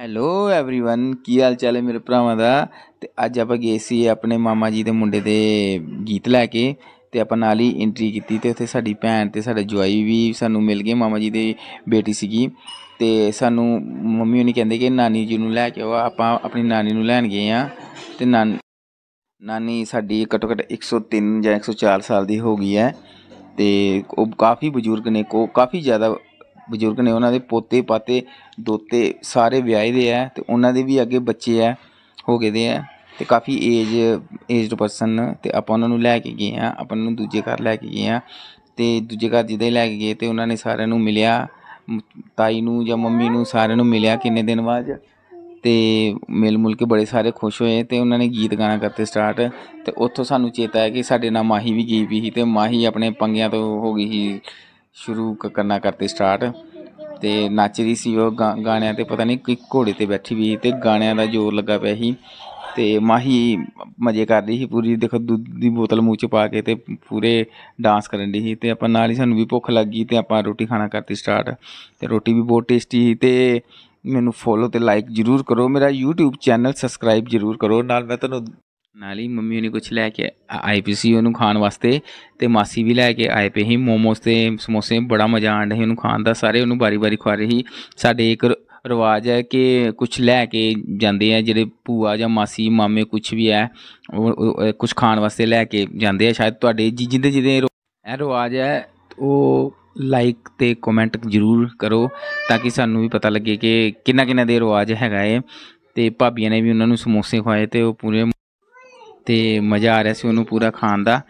hello everyone ਕੀ ਹਾਲ ਚਾਲ ਹੈ ਮੇਰੇ ਭਰਾਵਾਂ ਦਾ ਤੇ ਅੱਜ ਆਪਾਂ ਗਏ ਸੀ ਆਪਣੇ ਮਾਮਾ ਜੀ ਦੇ ਮੁੰਡੇ ਦੇ ਗੀਤ ਲੈ ਕੇ ਤੇ ਆਪਾਂ ਨਾਲ ਹੀ ਐਂਟਰੀ ਕੀਤੀ ਤੇ ਉੱਥੇ ਸਾਡੀ ਭੈਣ ਤੇ ਸਾਡਾ ਜਵਾਈ ਵੀ ਸਾਨੂੰ ਮਿਲ ਗਏ ਮਾਮਾ ਜੀ ਦੇ ਬੇਟੀ ਸੀਗੀ ਤੇ ਸਾਨੂੰ ਮੰਮੀ ਉਹਨੇ ਕਹਿੰਦੇ ਕਿ ਨਾਨੀ ਜੀ ਨੂੰ ਲੈ ਕੇ ਆਓ ਆਪਾਂ ਆਪਣੀ ਨਾਨੀ ਨੂੰ ਲੈਣ ਗਏ ਆ ਤੇ ਨਾਨੀ ਸਾਡੀ ਘੱਟੋ ਘੱਟ 103 ਜਾਂ 104 ਸਾਲ ਦੀ ਹੋ ਗਈ ਹੈ ਤੇ ਉਹ ਕਾਫੀ ਬਜ਼ੁਰਗ ਨੇ ਕੋ ਕਾਫੀ ਜ਼ਿਆਦਾ ਬਜ਼ੁਰਗ ਨੇ ਉਹਨਾਂ ਦੇ ਪੋਤੇ ਪਾਤੇ ਦੋਤੇ ਸਾਰੇ ਵਿਆਹੇ ਦੇ ਆ ਤੇ ਉਹਨਾਂ ਦੇ ਵੀ ਅੱਗੇ ਬੱਚੇ ਆ ਹੋ ਗਏ ਦੇ ਆ ਤੇ ਕਾਫੀ ਏਜ ਏਜਡ ਪਰਸਨ ਤੇ ਆਪਾਂ ਉਹਨਾਂ ਨੂੰ ਲੈ ਕੇ ਗਏ ਆ ਆਪਾਂ ਨੂੰ ਦੂਜੇ ਘਰ ਲੈ ਕੇ ਗਏ ਆ ਤੇ ਦੂਜੇ ਘਰ ਜਿੱਦਾਂ ਲੈ ਕੇ ਗਏ ਤੇ ਉਹਨਾਂ ਨੇ ਸਾਰਿਆਂ ਨੂੰ ਮਿਲਿਆ ਤਾਈ ਨੂੰ ਜਾਂ ਮੰਮੀ ਨੂੰ ਸਾਰਿਆਂ ਨੂੰ ਮਿਲਿਆ ਕਿੰਨੇ ਦਿਨ ਬਾਅਦ ਤੇ ਮਿਲ ਮੁਲ ਕੇ ਬੜੇ ਸਾਰੇ ਖੁਸ਼ ਹੋਏ ਤੇ ਉਹਨਾਂ ਨੇ ਗੀਤ ਗਾਣਾ ਕਰਤੇ ਸਟਾਰਟ ਤੇ ਉੱਥੋਂ ਸਾਨੂੰ ਚੇਤਾ ਹੈ ਕਿ ਸਾਡੇ ਨਾਲ ਮਾਹੀ ਵੀ ਗਈ ਵੀ ਸੀ ਤੇ ਮਾਹੀ ਆਪਣੇ ਪੰਗਿਆਂ ਤੋਂ ਹੋ ਗਈ ਸੀ ਸ਼ੁਰੂ ਕਰਨਾ ਕਰਤੇ ਸਟਾਰਟ ਤੇ ਨੱਚ ਰਹੀ ਸੀ ਉਹ ਗਾਣਿਆਂ ਤੇ ਪਤਾ ਨਹੀਂ ਕੋਈ ਘੋੜੇ ਤੇ ਬੈਠੀ ਵੀ ਤੇ ਗਾਣਿਆਂ ਦਾ ਜ਼ੋਰ ਲੱਗਾ ਪਿਆ ਸੀ ਤੇ ਮਾਹੀ ਮਜ਼ੇ ਕਰ ਰਹੀ ਸੀ ਪੂਰੀ ਦੇਖੋ ਦੁੱਧ ਦੀ ਬੋਤਲ ਮੂੰਹ ਚ ਪਾ ਕੇ ਤੇ ਪੂਰੇ ਡਾਂਸ ਕਰਨ ਦੀ ਸੀ ਤੇ ਆਪਾਂ ਨਾਲ ਹੀ ਸਾਨੂੰ ਵੀ ਭੁੱਖ ਲੱਗੀ ਤੇ ਆਪਾਂ ਰੋਟੀ ਖਾਣਾ ਕਰਤੀ ਸਟਾਰਟ ਤੇ ਰੋਟੀ ਵੀ ਬਹੁਤ ਟੇਸਟੀ ਸੀ ਤੇ ਮੈਨੂੰ ਫੋਲੋ ਤੇ ਲਾਈਕ ਜਰੂਰ ਕਰੋ ਮੇਰਾ YouTube ਚੈਨਲ ਸਬਸਕ੍ਰਾਈਬ ਜਰੂਰ ਕਰੋ ਨਾਲ ਮੈਂ ਤੁਹਾਨੂੰ ਨਾਲ ਹੀ ਮੰਮੀ ਨੇ ਕੁਝ ਲੈ ਕੇ ਆਈ ਪੀ ਸੀ ਉਹਨੂੰ ਖਾਣ ਵਾਸਤੇ ਤੇ ਮਾਸੀ ਵੀ ਲੈ ਕੇ ਆਏ ਪਏ ਸੀ ਮੋਮੋਸ ਤੇ ਸਮੋਸੇ ਬੜਾ ਮਜ਼ਾ ਆਣ ਰਿਹਾ ਉਹਨੂੰ ਖਾਣ ਦਾ ਸਾਰੇ ਉਹਨੂੰ ਬਾਰੀ-ਬਾਰੀ ਖਵਾ ਰਹੇ ਸੀ ਸਾਡੇ ਇੱਕ ਰਿਵਾਜ ਹੈ ਕਿ ਕੁਝ ਲੈ ਕੇ ਜਾਂਦੇ ਆ ਜਿਹੜੇ ਭੂਆ ਜਾਂ ਮਾਸੀ ਮਾਮੇ ਕੁਝ ਵੀ ਹੈ ਉਹ ਕੁਝ ਖਾਣ ਵਾਸਤੇ ਲੈ ਕੇ ਜਾਂਦੇ ਆ ਸ਼ਾਇਦ ਤੁਹਾਡੇ ਜਿੰਦੇ ਜਿਹਦੇ ਇਹ ਰਿਵਾਜ ਹੈ ਉਹ ਲਾਈਕ ਤੇ ਕਮੈਂਟ ਜ਼ਰੂਰ ਕਰੋ ਤਾਂ ਕਿ ਸਾਨੂੰ ਵੀ ਪਤਾ ਲੱਗੇ ਕਿ ਕਿੰਨਾ ਕਿੰਨਾ ਦੇ ਰਿਵਾਜ ਹੈਗਾ ਏ ਤੇ ਭਾਬੀਆਂ ਨੇ ਵੀ ਉਹਨਾਂ ਨੂੰ ਸਮੋਸੇ ਖਵਾਏ ਤੇ ਉਹ ਪੂਰੇ ਤੇ ਮਜ਼ਾ ਆ ਰਿਹਾ ਸੀ ਉਹਨੂੰ ਪੂਰਾ ਖਾਣ ਦਾ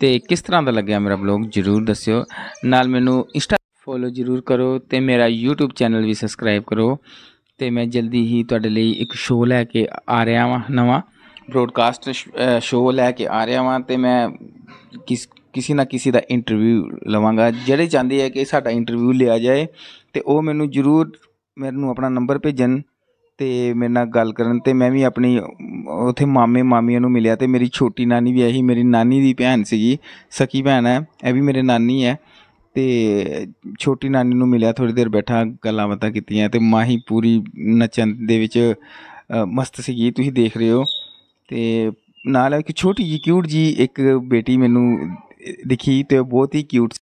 ਤੇ ਕਿਸ ਤਰ੍ਹਾਂ ਦਾ ਲੱਗਿਆ ਮੇਰਾ ਬਲੌਗ ਜਰੂਰ ਦੱਸਿਓ ਨਾਲ ਮੈਨੂੰ ਇੰਸਟਾ ਫੋਲੋ ਜਰੂਰ ਕਰੋ ਤੇ ਮੇਰਾ YouTube ਚੈਨਲ ਵੀ ਸਬਸਕ੍ਰਾਈਬ ਕਰੋ ਤੇ ਮੈਂ ਜਲਦੀ ਹੀ ਤੁਹਾਡੇ ਲਈ ਇੱਕ ਸ਼ੋਅ ਲੈ ਕੇ ਆ ਰਿਹਾ ਹਾਂ ਨਵਾਂ ਬ੍ਰੋਡਕਾਸਟ ਸ਼ੋਅ ਲੈ ਕੇ ਆ ਰਿਹਾ ਹਾਂ ਤੇ ਮੈਂ ਕਿਸ ਕਿਸੇ ਨਾ ਕਿਸੇ ਦਾ ਇੰਟਰਵਿਊ ਲਵਾਂਗਾ ਜਿਹੜੇ ਚਾਹੁੰਦੇ ਆ ਕਿ ਸਾਡਾ ਇੰਟਰਵਿਊ ਲਿਆ ਜਾਏ ਤੇ ਉਹ ਮੈਨੂੰ ਜਰੂਰ ਮੈਨੂੰ ਆਪਣਾ ਨੰਬਰ ਭੇਜਣ ਤੇ ਮੇਰੇ ਨਾਲ ਗੱਲ ਕਰਨ ਤੇ ਮੈਂ ਵੀ ਆਪਣੀ ਉਥੇ ਮਾਮੇ ਮਾਮੀਆਂ ਨੂੰ ਮਿਲਿਆ ਤੇ ਮੇਰੀ ਛੋਟੀ ਨਾਨੀ ਵੀ ਆਹੀ ਮੇਰੀ ਨਾਨੀ ਦੀ ਭੈਣ ਸੀਗੀ ਸਕੀ ਭੈਣ ਹੈ ਇਹ ਵੀ ਮੇਰੇ ਨਾਨੀ ਹੈ ਤੇ ਛੋਟੀ ਨਾਨੀ ਨੂੰ ਮਿਲਿਆ ਥੋੜੀ ਦੇਰ ਬੈਠਾ ਗੱਲਾਂ ਬਾਤਾਂ ਕੀਤੀਆਂ ਤੇ ਮਾਹੀ ਪੂਰੀ ਨਚਨ ਦੇ ਵਿੱਚ ਮਸਤ ਸੀਗੀ ਤੁਸੀਂ ਦੇਖ ਰਹੇ ਹੋ ਤੇ ਨਾਲ ਇੱਕ ਛੋਟੀ ਜੀ ਕਿਊਟ ਜੀ ਇੱਕ ਬੇਟੀ ਮੈਨੂੰ ਦਿਖੀ ਤੇ ਬਹੁਤ ਹੀ ਕਿਊਟ